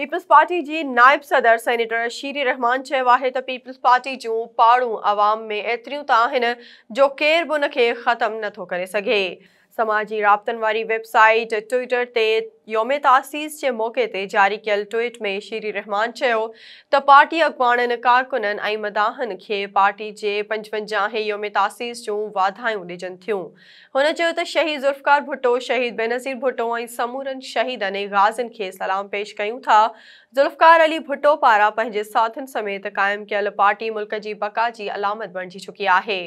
peoples party जी नायब सदर senator शीरी रहमान चयो आहे पीपल्स पार्टी जो पाड़ूं आवाम में एतिरियूं त जो केर बि उनखे न नथो करे सघे समाजी राबतन वारी वेबसाइट ट्विटर से योम तासीस के मौक़े ते जारी कल ट्वीट में श्री रहमान चयो पार्टी अॻुवाणनि कारकुन ऐं मदाहनि खे पार्टी के पंजवंजाहें योम तासीस जो वाधायूं डिजन थियं हुन चयो त शहीद ज़ुल्फकार भुटो शहीद बेनज़ीर भुट्टो ऐं शहीद ने गाजन के सलाम पेश कयूं था ज़ुल्फकार अली भुट्टो पारा पंहिंजे साथियुनि समेत कायम कयल पार्टी मुल्क की बका जी अलामत बणिजी चुकी है